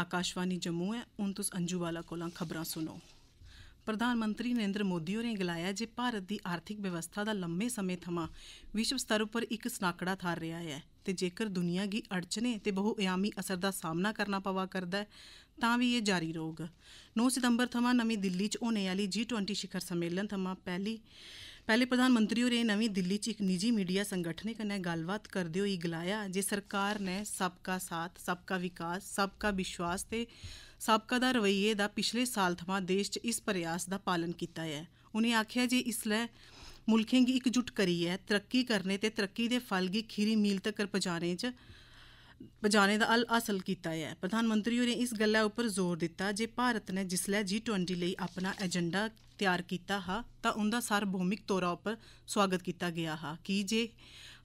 ਆਕਾਸ਼ਵਾਨੀ ਜੰਮੂ ਹੈ ਹੁਣ ਤੁਸ ਅੰਜੂ ਵਾਲਾ ਕੋਲਾਂ ਖਬਰਾਂ ਸੁਣੋ ਪ੍ਰਧਾਨ ਮੰਤਰੀ ਨਰਿੰਦਰ ਮੋਦੀ ਹੋਰੇ ਗਲਾਇਆ ਜੇ ਭਾਰਤ ਦੀ ਆਰਥਿਕ ਵਿਵਸਥਾ ਦਾ ਲੰਮੇ ਸਮੇਂ ਥਮਾ ਵਿਸ਼ਵ ਸਤਰ ਉੱਪਰ ਇੱਕ ਸਨਾਕੜਾ ਥਾਰ ਰਿਹਾ ਹੈ ਤੇ ਜੇਕਰ ਦੁਨੀਆ ਦੀ ਅੜਚਨੇ ਤੇ ਬਹੁ ਆਯਾਮੀ ਅਸਰ ਦਾ ਸਾਹਮਣਾ ਕਰਨਾ ਪਵਾ ਕਰਦਾ ਤਾਂ ਵੀ ਇਹ ਜਾਰੀ ਰਹੂਗਾ 9 ਸਤੰਬਰ ਥਮਾ ਨਵੀਂ ਦਿੱਲੀ ਚ ਹੋਣੇ ਵਾਲੀ G20 ਸ਼ਿਖਰ ਸੰਮੇਲਨ ਥਮਾ ਪਹਿਲੀ पहले प्रधानमंत्री होरें नमीं दिल्ली च इक निजी मीडिया संगठनें कन्नै गल्लबात करदे होई गलाया जे सरकार ने सबका साथ सबका विकास सबका विश्वास ते ਸਾਬਕਾ ਦਾ ਰਵਈਏ ਦਾ ਪਿਛਲੇ ਸਾਲ ਥਮਾਂ ਦੇਸ਼ 'ਚ ਇਸ ਪ੍ਰਯਾਸ ਦਾ ਪਾਲਨ ਕੀਤਾ ਹੈ ਉਹਨੇ ਆਖਿਆ ਜੇ ਇਸ ਲੈ ਮੁਲਕਾਂ ਦੀ ਇਕਜੁੱਟ ਕਰੀ ਹੈ ਤਰੱਕੀ ਕਰਨੇ ਤੇ ਤਰੱਕੀ ਦੇ ਫਲ ਦੀ ਖੀਰੀ ਮੀਲ ਤੱਕ ਪਹੁੰਚਾਣੇ 'ਚ ਬਜਾਣੇ ਦਾ ਅਲ ਅਸਲ ਕੀਤਾ ਹੈ ਪ੍ਰਧਾਨ ਮੰਤਰੀ ਹੋਰੇ ਇਸ ਗੱਲਾਂ ਉੱਪਰ ਜ਼ੋਰ ਦਿੱਤਾ ਜੇ ਭਾਰਤ ਨੇ ਜਿਸਲੇ G20 ਲਈ ਆਪਣਾ ਏਜੰਡਾ ਤਿਆਰ ਕੀਤਾ ਹਾ ਤਾਂ ਉਹਦਾ ਸਰਬੋਮਿਕ ਤੌਰਾ ਉੱਪਰ ਸਵਾਗਤ ਕੀਤਾ ਗਿਆ ਹਾ ਕਿ ਜੇ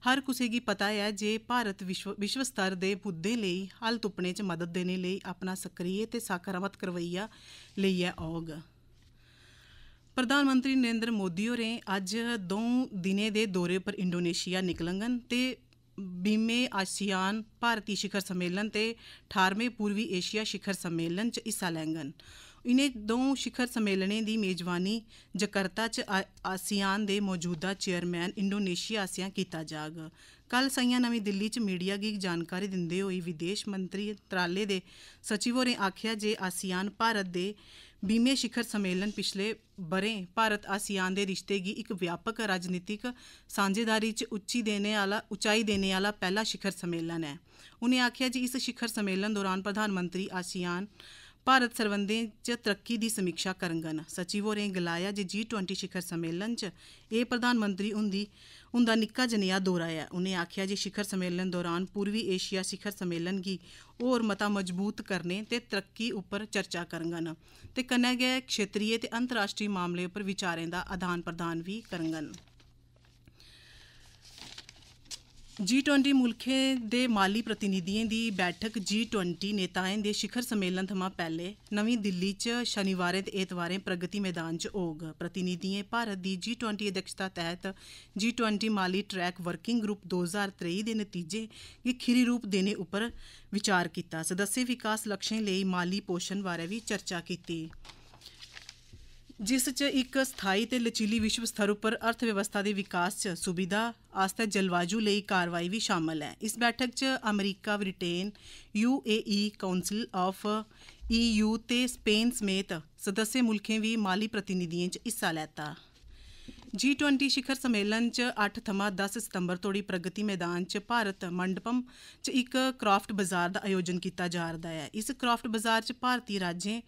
ਹਰ ਕਿਸੇ ਕੀ ਪਤਾ ਹੈ ਜੇ ਭਾਰਤ ਵਿਸ਼ਵ ਵਿਸ਼ਵ ਸਤਰ ਦੇ ਮੁੱਦੇ ਲਈ ਹੱਲ ਤੁਪਣੇ 'ਚ ਮਦਦ ਦੇਣੇ ਲਈ ਆਪਣਾ ਸਕਰੀਏ ਤੇ ਸਕਾਰਾਤਮਕ ਕਰਵਈਆ ਲਈ ਹੈ ਔਗ ਪ੍ਰਧਾਨ ਮੰਤਰੀ ਨਰਿੰਦਰ ਮੋਦੀ ਹੋਰੇ ਅੱਜ ਦੋ ਦਿਨੇ ਦੇ ਦੌਰੇ ਪਰ ਇੰਡੋਨੇਸ਼ੀਆ ਨਿਕਲਣਗੇ ਤੇ ਬੀਮੇ ਆਸੀਆਨ ਭਾਰਤੀ ਸ਼ਿਖਰ ਸੰਮੇਲਨ ਤੇ 18ਵੇਂ ਪੂਰਬੀ ਏਸ਼ੀਆ ਸ਼ਿਖਰ ਸੰਮੇਲਨ 'ਚ ਹਿੱਸਾ ਲੈਣਗੇ ਇਨੇ ਦੋ ਸ਼ਿਖਰ ਸੰਮੇਲਨੇ ਦੀ ਮੇਜ਼ਬਾਨੀ ਜਕਰਤਾ 'ਚ ਆਸੀਆਨ ਦੇ ਮੌਜੂਦਾ ਚੇਅਰਮੈਨ ਇੰਡੋਨੇਸ਼ੀਆ ਆਸੀਆ ਕੀਤਾ ਜਾਗ ਕੱਲ ਸਈਆ ਨਵੀਂ ਦਿੱਲੀ 'ਚ ਮੀਡੀਆ ਗੀਕ ਜਾਣਕਾਰੀ ਦਿੰਦੇ ਹੋਏ ਵਿਦੇਸ਼ ਮੰਤਰੀ ਤਰਾਲੇ ਦੇ ਸਚਿਵ ਹੋਰੇ ਆਖਿਆ ਜੇ ਆਸੀਆਨ ਭਾਰਤ ਦੇ ਬੀਮੇ ਸਿਖਰ ਸੰਮੇਲਨ ਪਿਛਲੇ ਬਰੇ ਭਾਰਤ ਆਸੀਆਨ ਦੇ ਰਿਸ਼ਤੇ ਦੀ ਇੱਕ ਵਿਆਪਕ ਰਾਜਨੀਤਿਕ ਸਾਂਝੇਦਾਰੀ 'ਚ ਉੱਚੀ ਦੇਣੇ ਵਾਲਾ ਉਚਾਈ ਦੇਣੇ ਵਾਲਾ ਪਹਿਲਾ ਸਿਖਰ ਸੰਮੇਲਨ ਹੈ ਉਹਨੇ ਆਖਿਆ ਜੀ ਇਸ ਸਿਖਰ ਸੰਮੇਲਨ ਦੌਰਾਨ ਪ੍ਰਧਾਨ ਮੰਤਰੀ ਆਸੀਆਨ ਭਾਰਤ ਸਰਵੰਦੇ ਚ ਤਰੱਕੀ ਦੀ ਸਮੀਖਿਆ ਕਰਨਗਨ ਸਚਿਵ ਹੋਰੇ ਗਲਾਇਆ ਜੇ ਜੀ20 ਸ਼ਿਖਰ ਸੰਮੇਲਨ ਚ ਇਹ ਪ੍ਰਧਾਨ ਮੰਤਰੀ ਹੁੰਦੀ ਹੁੰਦਾ ਨਿੱਕਾ ਜਨਿਆ ਦੌਰਾ ਹੈ ਉਹਨੇ ਆਖਿਆ ਜੇ ਸ਼ਿਖਰ ਸੰਮੇਲਨ ਦੌਰਾਨ ਪੂਰਵੀ ਏਸ਼ੀਆ ਸ਼ਿਖਰ ਸੰਮੇਲਨ ਕੀ ਹੋਰ ਮਤਾ ਮਜ਼ਬੂਤ ਕਰਨੇ ਤੇ ਤਰੱਕੀ ਉੱਪਰ ਚਰਚਾ ਕਰਨਗਨ ਤੇ ਕਨੇਗੇ ਖੇਤਰੀਏ ਤੇ ਅੰਤਰਰਾਸ਼ਟਰੀ ਮਾਮਲੇ ਉੱਪਰ ਵਿਚਾਰਾਂ ਦਾ ਆਦਾਨ ਪ੍ਰਦਾਨ ਵੀ ਕਰਨਗਨ ਜੀ20 ਮੁਲਕਾਂ ਦੇ ਮਾਲੀ ਪ੍ਰਤੀਨਿਧੀਆਂ ਦੀ ਬੈਠਕ ਜੀ20 ਨੇਤਾਵਾਂ ਦੇ ਸਿਖਰ ਸੰਮੇਲਨ ਤੋਂ ਪਹਿਲੇ ਨਵੀਂ ਦਿੱਲੀ 'ਚ ਸ਼ਨੀਵਾਰੇ ਤੇ ਐਤਵਾਰੇ ਪ੍ਰਗਤੀ ਮੈਦਾਨ 'ਚ ਹੋਗ ਪ੍ਰਤੀਨਿਧੀਆਂ ਭਾਰਤ ਦੀ ਜੀ20 ਅਧਿਕਸ਼ਤਾ ਤਹਿਤ ਜੀ20 ਮਾਲੀ ਟਰੈਕ ਵਰਕਿੰਗ ਗਰੁੱਪ 2023 ਦੇ ਨਤੀਜੇ ਇਹ ਖਿਰੀ ਰੂਪ ਦੇਣੇ ਉੱਪਰ ਵਿਚਾਰ ਕੀਤਾ ਸਦੱਸੇ ਵਿਕਾਸ ਲਕਸ਼ਾਂ ਲਈ ਮਾਲੀ ਪੋਸ਼ਣ ਬਾਰੇ ਵੀ ਚਰਚਾ ਕੀਤੀ ਜਿਸ 'ਚ ਇੱਕ ਸਥਾਈ ਤੇ ਲਚੀਲੀ ਵਿਸ਼ਵ ਸਥਰ ਉੱਪਰ ਅਰਥ ਵਿਵਸਥਾ ਦੇ ਵਿਕਾਸ 'ਚ ਸੁਵਿਧਾ ਆਸਤੇ ਜਲਵਾਯੂ ਲਈ ਕਾਰਵਾਈ ਵੀ ਸ਼ਾਮਲ ਹੈ ਇਸ ਬੈਠਕ 'ਚ ਅਮਰੀਕਾ Britain UAE council of EU ਤੇ ਸਪੇਨ ਸਮੇਤ ਸਦੱਸੇ ਮੁਲਕਾਂ ਵੀ ਮਾਲੀ ਪ੍ਰਤੀਨਿਧੀਆਂ 'ਚ ਹਿੱਸਾ ਲੈਤਾ G20 ਸ਼ਿਖਰ ਸੰਮੇਲਨ ਚ 8 ਥਮਾ 10 ਸਤੰਬਰ ਤੋੜੀ ਪ੍ਰਗਤੀ ਮੈਦਾਨ ਚ ਭਾਰਤ ਮੰਡਪਮ ਚ ਇੱਕ ਕ੍ਰਾਫਟ ਬਾਜ਼ਾਰ ਦਾ ਆਯੋਜਨ ਕੀਤਾ ਜਾ ਰਿਹਾ ਹੈ ਇਸ ਕ੍ਰਾਫਟ ਬਾਜ਼ਾਰ ਚ ਭਾਰਤੀ ਰਾਜੇ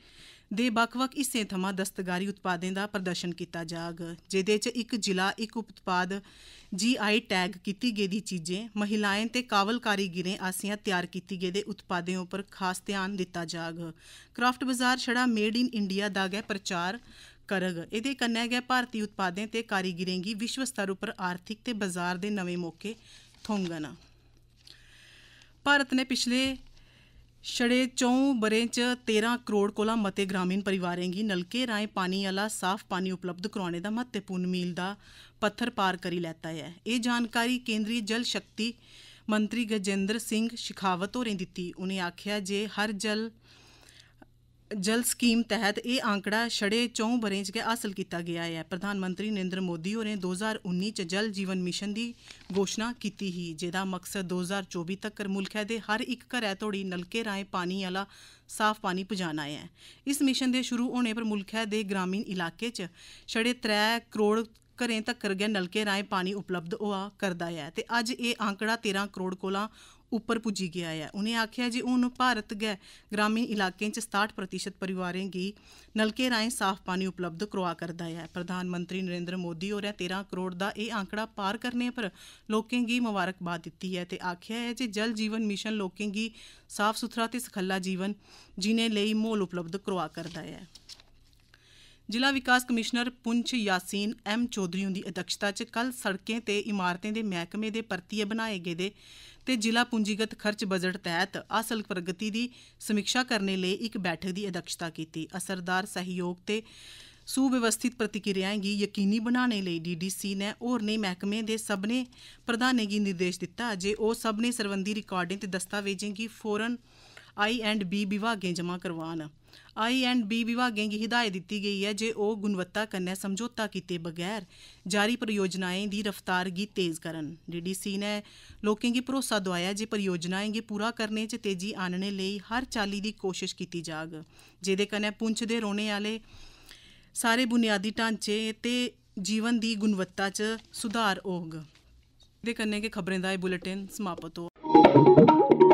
ਦੇ ਵੱਖ-ਵੱਖ ਹਿੱਸੇ ਥਮਾਂ ਦਸਤਕਾਰੀ ਉਤਪਾਦਾਂ ਦਾ ਪ੍ਰਦਰਸ਼ਨ ਕੀਤਾ ਜਾਗ ਜਿਹਦੇ 'ਚ ਇੱਕ ਜ਼ਿਲ੍ਹਾ ਇੱਕ ਉਤਪਾਦ ਜੀਆਈ ਟੈਗ ਕੀਤੀ ਗਈ ਦੀ ਚੀਜ਼ੇ ਮਹਿਲਾਵਾਂ ਤੇ ਕਾਵਲ ਕਾਰੀਗਰੇ ਆਸੀਆਂ ਤਿਆਰ ਕੀਤੀ ਗਏ ਦੇ ਉਤਪਾਦਾਂ ਉੱਪਰ ਖਾਸ ਧਿਆਨ ਦਿੱਤਾ ਜਾਗ ਕ੍ਰਾਫਟ ਬਾਜ਼ਾਰ ਛੜਾ ਮੇਡ ਇਨ ਇੰਡੀਆ ਦਾ ਗੈ ਪ੍ਰਚਾਰ ਕਰਗ ਇਹਦੇ ਕੰਨੇ ਗਏ ਭਾਰਤੀ ਉਤਪਾਦਾਂ ਤੇ ਦੀ ਵਿਸ਼ਵ ਸਤਰ ਉੱਪਰ ਆਰਥਿਕ ਤੇ ਬਾਜ਼ਾਰ ਦੇ ਨਵੇਂ ਮੌਕੇ ਥੋਂਗਣਾ ਭਾਰਤ ਨੇ ਪਿਛਲੇ ਛੜੇ ਚੌਂ ਬਰੇ ਚ 13 ਕਰੋੜ ਕੋਲਾ ਮਤੇ ਗ੍ਰਾਮੀਣ ਪਰਿਵਾਰਾਂ ਗੀ ਨਲਕੇ ਰਾਏ ਪਾਣੀ ਵਾਲਾ ਸਾਫ਼ ਪਾਣੀ ਉਪਲਬਧ ਕਰਾਉਣੇ ਦਾ ਮਹੱਤਵਪੂਰਨ ਮੀਲ ਦਾ ਪੱਥਰ ਪਾਰ ਕਰੀ ਲੈਤਾ ਹੈ ਇਹ ਜਾਣਕਾਰੀ ਕੇਂਦਰੀ ਜਲ ਸ਼ਕਤੀ ਮੰਤਰੀ ਗਜੇਂਦਰ ਸਿੰਘ ਸ਼ਿਖਾਵਤ ਹੋਰੇ ਦਿੱਤੀ ਉਹਨੇ ਆਖਿਆ ਜੇ ਹਰ ਜਲ ਜਲ ਸਕੀਮ ਤਹਿਤ ਇਹ ਆંકੜਾ ਛੜੇ ਚੋਂ ਬਰੇ ਚ ਹਾਸਲ ਕੀਤਾ ਗਿਆ ਹੈ ਪ੍ਰਧਾਨ ਮੰਤਰੀ ਨਰਿੰਦਰ ਮੋਦੀ ਹੋਰੇ 2019 ਚ ਜਲ ਜੀਵਨ ਮਿਸ਼ਨ ਦੀ ਘੋਸ਼ਣਾ ਕੀਤੀ ਹੀ ਜਿਹਦਾ ਮਕਸਦ 2024 ਤੱਕ ਮੁਲਕ ਦੇ ਹਰ ਇੱਕ ਘਰ ਤੋੜੀ ਨਲਕੇ ਰਾਹੀਂ ਪਾਣੀ ਵਾਲਾ ਸਾਫ਼ ਪਾਣੀ ਪਹੁੰਚਾਣਾ ਹੈ ਇਸ ਮਿਸ਼ਨ ਦੇ ਸ਼ੁਰੂ ਹੋਣੇ ਪਰ ਮੁਲਕ ਦੇ ਗ੍ਰਾਮੀਣ ਇਲਾਕੇ ਚ ਛੜੇ 3 ਕਰੋੜ ਘਰੇ ਤੱਕ ਗਿਆ ਨਲਕੇ ਰਾਹੀਂ ਪਾਣੀ ਉਪਲਬਧ ਹੋਆ ਕਰਦਾ ਹੈ ਤੇ ਅੱਜ ਇਹ ਆંકੜਾ 13 ਕਰੋੜ ਕੋਲਾ ਉੱਪਰ ਪੁੱਜੀ ਗਿਆ ਹੈ ਉਹਨੇ ਆਖਿਆ ਜੀ ਉਹਨੂੰ ਭਾਰਤ ਗੈ ਗ੍ਰਾਮੀਣ ਇਲਾਕਿਆਂ 'ਚ 67% ਪਰਿਵਾਰਾਂ ਗੀ ਨਲਕੇ ਰਾਹੀਂ ਸਾਫ਼ ਪਾਣੀ ਉਪਲਬਧ ਕਰਵਾ ਕਰਦਾ ਹੈ ਪ੍ਰਧਾਨ ਮੰਤਰੀ ਨਰਿੰਦਰ ਮੋਦੀ ਹੈ 13 ਕਰੋੜ ਦਾ ਇਹ ਆંકੜਾ ਪਾਰ ਕਰਨੇ ਪਰ ਲੋਕਾਂ ਗੀ ਮੁਬਾਰਕਬਾਦ ਦਿੱਤੀ ਹੈ ਤੇ ਆਖਿਆ ਹੈ ਜੀ ਜਲ ਜੀਵਨ ਮਿਸ਼ਨ ਲੋਕਾਂ ਗੀ ਸਾਫ਼ ਸੁਥਰਾ ਤੇ ਸਖੱਲਾ ਜੀਵਨ ਜੀਨੇ ਲਈ ਮੋਲ ਉਪਲਬਧ ਕਰਵਾ ਕਰਦਾ ਹੈ ਜ਼ਿਲ੍ਹਾ ਵਿਕਾਸ ਕਮਿਸ਼ਨਰ ਪੁੰਛ ਯਾਸੀਨ ਐਮ ਚੌਧਰੀ ਦੀ ਅਧਿਕਸ਼ਤਾ 'ਚ ਕੱਲ ਸੜਕਾਂ ਤੇ ਇਮਾਰਤਾਂ ਦੇ ਮਹਿਕਮੇ ਦੇ ਪਰਤੀਏ ਬਣਾਏ ਗਏ ਦੇ ਤੇ ਜ਼ਿਲ੍ਹਾ ਪੂੰਜੀਗਤ ਖਰਚ ਬਜਟ ਤਹਿਤ ਅਸਲ ਪ੍ਰਗਤੀ ਦੀ ਸਮੀਖਿਆ ਕਰਨ ਲਈ ਇੱਕ ਬੈਠਕ ਦੀ ਅਧਿਕਸ਼ਤਾ ਕੀਤੀ ਅਸਰਦਾਰ ਸਹਿਯੋਗ ਤੇ ਸੁਵਿਵਸਥਿਤ ਪ੍ਰਤੀਕਿਰਿਆਵਾਂ ਦੀ ਯਕੀਨੀ ਬਣਾਉਣ ਲਈ ਡੀਡੀਸੀ ਨੇ ਹੋਰ ਨੇ ਮਹਿਕਮੇ ਦੇ ਸਭਨੇ ਪ੍ਰਧਾਨੇ ਦੀ ਨਿਰਦੇਸ਼ ਦਿੱਤਾ ਜੇ ਉਹ ਸਭ ਨੇ ਸਰਵੰਦੀ ਰਿਕਾਰਡਿੰਗ ਤੇ ਦਸਤਾਵੇਜ਼ਾਂ ਦੀ ਫੋਰਨ ਆਈ ਐਂਡ ਬੀ ਵਿਭਾਗੇ ਜਮ੍ਹਾਂ ਕਰਵਾਉਣ ਆਈ ਐਂਡ ਬੀ ਵਿਭਾਗਾਂ ਦੀ ਹਿਦਾਇਤ ਦਿੱਤੀ ਗਈ ਹੈ ਜੇ ਉਹ ਗੁਣਵੱਤਾ ਕੰਨੇ ਸਮਝੌਤਾ ਕੀਤੇ ਬਗੈਰ ਜਾਰੀ ਪਰਿਯੋਜਨਾएं ਦੀ ਰਫ਼ਤਾਰ ਗੀ ਤੇਜ਼ ਕਰਨ ਡੀਡੀਸੀ ਨੇ ਲੋਕਾਂ ਦੀ ਭਰੋਸਾ ਦਵਾਇਆ ਜੇ ਪਰਿਯੋਜਨਾएं ਗੀ ਪੂਰਾ ਕਰਨੇ ਚ ਤੇਜ਼ੀ ਆਣਨੇ ਲਈ ਹਰ ਚਾਲੀ ਦੀ ਕੋਸ਼ਿਸ਼ ਕੀਤੀ ਜਾਗ ਜਿਹਦੇ ਕੰਨੇ ਪੁੰਛ ਦੇ ਰੋਣੇ ਵਾਲੇ ਸਾਰੇ ਬੁਨਿਆਦੀ ਢਾਂਚੇ ਤੇ ਜੀਵਨ ਦੀ ਗੁਣਵੱਤਾ ਚ ਸੁਧਾਰ ਹੋਗ ਦੇ ਕੰਨੇ ਕੇ ਖਬਰਾਂ ਦਾ ਇਹ ਬੁਲੇਟਿਨ ਸਮਾਪਤ ਹੋ